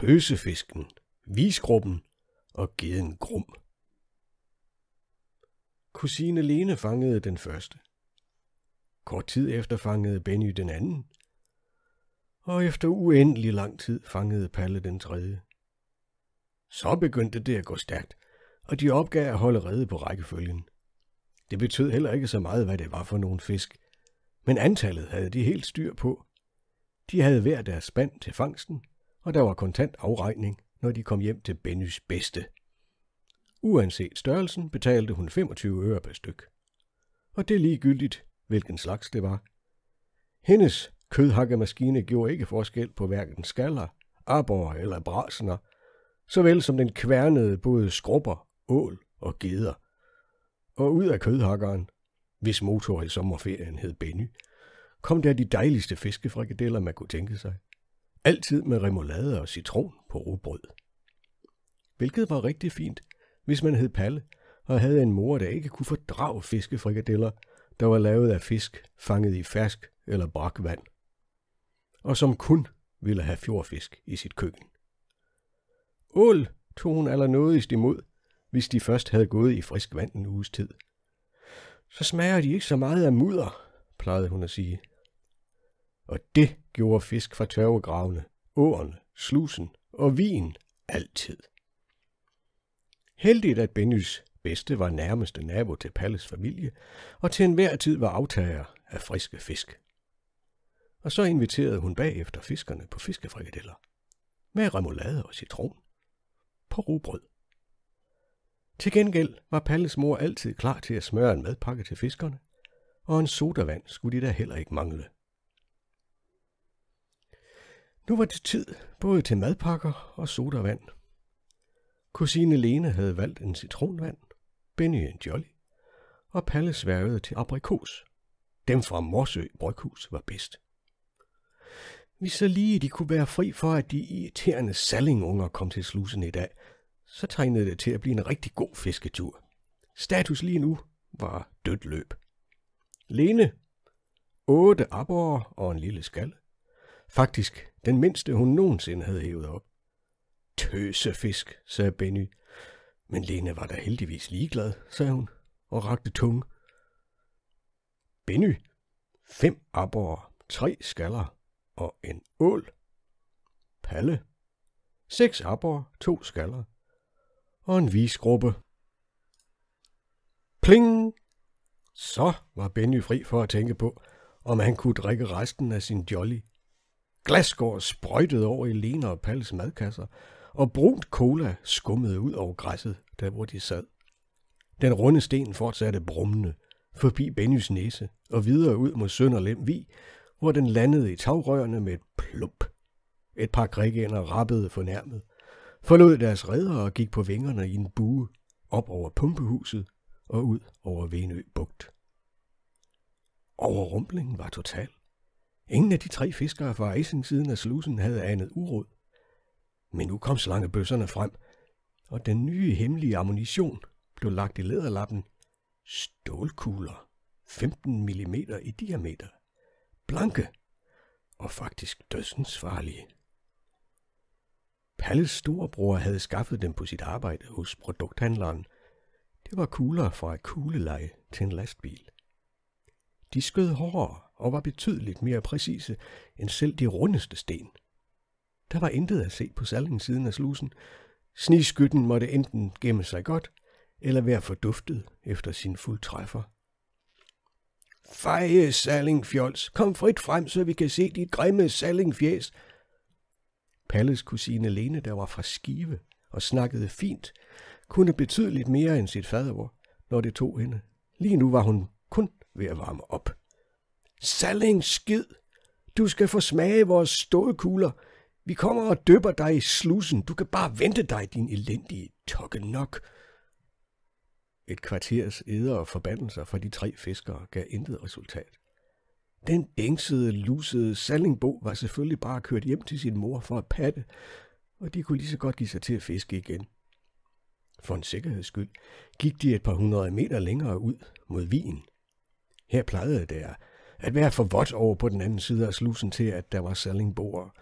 tøsefisken, visgruppen og geden grum. Kusine Lene fangede den første. Kort tid efter fangede Benny den anden. Og efter uendelig lang tid fangede Palle den tredje. Så begyndte det at gå stærkt, og de opgav at holde rede på rækkefølgen. Det betød heller ikke så meget, hvad det var for nogle fisk, men antallet havde de helt styr på. De havde hver deres spand til fangsten, og der var kontant afregning, når de kom hjem til Bennys bedste. Uanset størrelsen betalte hun 25 øre per styk. Og det er ligegyldigt, hvilken slags det var. Hendes kødhakkemaskine gjorde ikke forskel på hverken skaller, arbor eller brasener, såvel som den kværnede både skrubber, ål og geder. Og ud af kødhakkeren, hvis motor i sommerferien hed Benny, kom der de dejligste fiskefrikadeller, man kunne tænke sig – Altid med remoulade og citron på rugbrød. Hvilket var rigtig fint, hvis man hed Palle og havde en mor, der ikke kunne fordrage fiskefrikadeller, der var lavet af fisk fanget i fersk eller brakvand, og som kun ville have fjordfisk i sit køkken. Ål tog hun allernådigst imod, hvis de først havde gået i frisk vand en uges tid. Så smager de ikke så meget af mudder, plejede hun at sige og det gjorde fisk fra tørvegravene, åerne, slusen og vin altid. Heldigt, at Bennys bedste var nærmeste nabo til Palles familie, og til enhver tid var aftager af friske fisk. Og så inviterede hun bagefter fiskerne på fiskefrikadeller. Med remoulade og citron. På rugbrød. Til gengæld var Palles mor altid klar til at smøre en madpakke til fiskerne, og en sodavand skulle de da heller ikke mangle. Nu var det tid både til madpakker og sodavand. Kusine Lene havde valgt en citronvand, Benny en jolly, og Palle sværgede til aprikos. Dem fra Morsø Bryghus var bedst. Hvis så lige de kunne være fri for, at de irriterende sallingunger kom til slusen i dag, så tegnede det til at blive en rigtig god fisketur. Status lige nu var dødt løb. Lene, otte abborre og en lille skal. Faktisk den mindste, hun nogensinde havde hævet op. Tøsefisk, sagde Benny. Men Lene var da heldigvis ligeglad, sagde hun og rakte tunge. Benny, fem abborre, tre skaller og en ål. Palle, seks abborre, to skaller og en visgruppe. Pling! Så var Benny fri for at tænke på, om han kunne drikke resten af sin jolly. Glasgård sprøjtede over i Lena og Palles madkasser, og brunt cola skummede ud over græsset, der hvor de sad. Den runde sten fortsatte brummende, forbi Bennys næse og videre ud mod Vi, hvor den landede i tagrørene med et plump. Et par grækænder rappede fornærmet, forlod deres redder og gik på vingerne i en bue op over pumpehuset og ud over Venø Bugt. Overrumplingen var total. Ingen af de tre fiskere fra siden af slusen havde anet uråd. Men nu kom slangebøsserne frem, og den nye hemmelige ammunition blev lagt i læderlappen. Stålkugler, 15 mm i diameter, blanke og faktisk farlige. Palles storebror havde skaffet dem på sit arbejde hos produkthandleren. Det var kugler fra et kugleleje til en lastbil. De skød hårdere, og var betydeligt mere præcise end selv de rundeste sten. Der var intet at se på siden af slusen. Sniskytten måtte enten gemme sig godt, eller være forduftet efter sin fuldtræffer. Feje, salingfjols, kom frit frem, så vi kan se dit grimme salingfjæs. Palles kusine Lene, der var fra Skive og snakkede fint, kunne betydeligt mere end sit fadervor, når det tog hende. Lige nu var hun kun ved at varme op. Salling skid! Du skal få smage vores stålkugler. Vi kommer og døber dig i slusen. Du kan bare vente dig, din elendige tokkenok. Et kvarters æder og forbandelser fra de tre fiskere gav intet resultat. Den dingsede, lusede Sallingbo var selvfølgelig bare kørt hjem til sin mor for at patte, og de kunne lige så godt give sig til at fiske igen. For en sikkerheds skyld gik de et par hundrede meter længere ud mod vigen. Her plejede der at være for vådt over på den anden side af slusen til, at der var salingbord,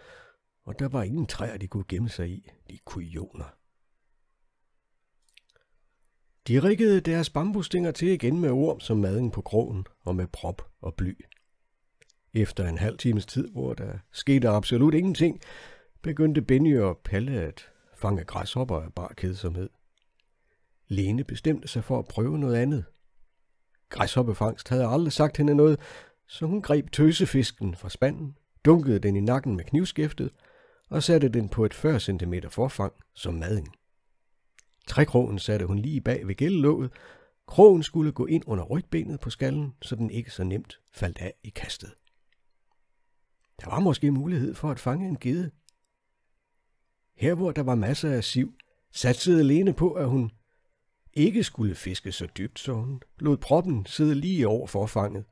og der var ingen træer, de kunne gemme sig i, de kujoner. De rikkede deres bambustinger til igen med orm som maden på krogen og med prop og bly. Efter en halv times tid, hvor der skete absolut ingenting, begyndte Benny og Palle at fange græshopper af bare kedsomhed. Lene bestemte sig for at prøve noget andet. Græshoppefangst havde aldrig sagt hende noget, så hun greb tøsefisken fra spanden, dunkede den i nakken med knivskæftet og satte den på et 40 cm forfang som mading. Trækrogen satte hun lige bag ved gældelåget. Krogen skulle gå ind under rygbenet på skallen, så den ikke så nemt faldt af i kastet. Der var måske mulighed for at fange en gede. Her hvor der var masser af siv, satsede Lene på, at hun ikke skulle fiske så dybt, så hun lod proppen sidde lige over forfanget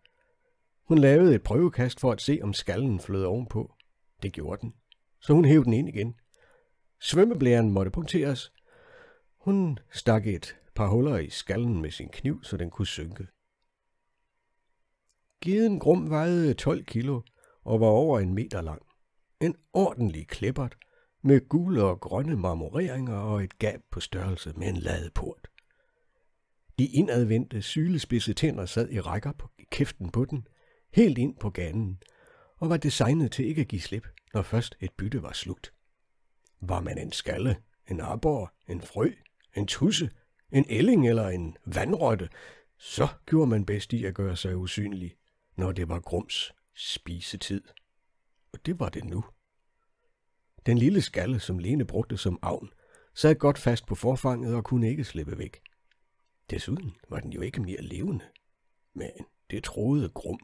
hun lavede et prøvekast for at se, om skallen flød ovenpå. Det gjorde den, så hun hævde den ind igen. Svømmeblæren måtte punkteres. Hun stak et par huller i skallen med sin kniv, så den kunne synke. Geden Grum vejede 12 kilo og var over en meter lang. En ordentlig klippert med gule og grønne marmoreringer og et gab på størrelse med en ladeport. De indadvendte, sylespidse tænder sad i rækker på kæften på den, helt ind på ganen, og var designet til ikke at give slip, når først et bytte var slugt. Var man en skalle, en arbor, en frø, en tusse, en elling eller en vandrotte, så gjorde man bedst i at gøre sig usynlig, når det var grums spisetid. Og det var det nu. Den lille skalle, som Lene brugte som avn, sad godt fast på forfanget og kunne ikke slippe væk. Desuden var den jo ikke mere levende, men det troede Grum.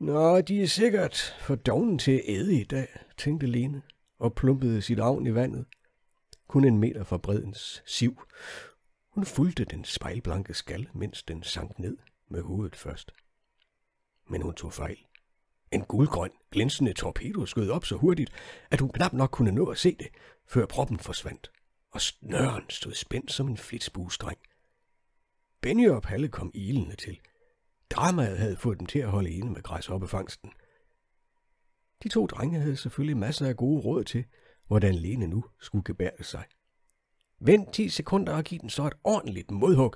Nå, de er sikkert for doven til at æde i dag, tænkte Lene og plumpede sit avn i vandet. Kun en meter fra bredens siv. Hun fulgte den spejlblanke skal, mens den sank ned med hovedet først. Men hun tog fejl. En guldgrøn, glinsende torpedo skød op så hurtigt, at hun knap nok kunne nå at se det, før proppen forsvandt, og snøren stod spændt som en flitsbuestreng. Benny og Palle kom ilende til. Dramaet havde fået dem til at holde inde med græshoppefangsten. De to drenge havde selvfølgelig masser af gode råd til, hvordan Lene nu skulle gebære sig. Vent 10 sekunder og giv den så et ordentligt modhug.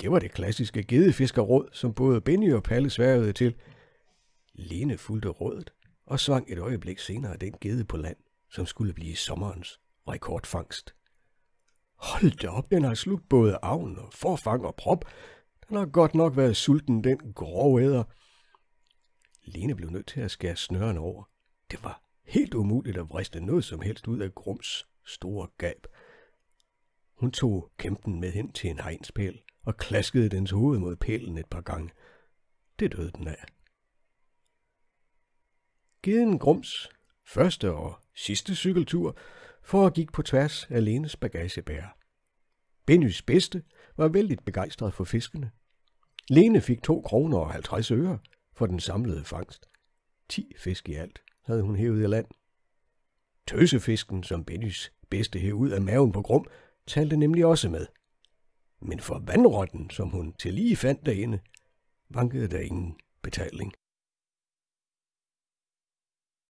Det var det klassiske gedefiskerråd, som både Benny og Palle sværede til. Lene fulgte rådet og svang et øjeblik senere den gede på land, som skulle blive sommerens rekordfangst. Hold da op, den har slugt både avn og forfang og prop, han har godt nok været sulten, den grove æder. Lene blev nødt til at skære snøren over. Det var helt umuligt at vriste noget som helst ud af Grums store gab. Hun tog kæmpen med hen til en hegnspæl og klaskede dens hoved mod pælen et par gange. Det døde den af. Giden Grums første og sidste cykeltur for at gik på tværs af Lenes bagagebærer. Bennys bedste var vældig begejstret for fiskene. Lene fik to kroner og 50 øre for den samlede fangst. 10 fisk i alt havde hun hævet i land. Tøsefisken, som Bennys bedste hævde ud af maven på grum, talte nemlig også med. Men for vandrotten, som hun til lige fandt derinde, vankede der ingen betaling.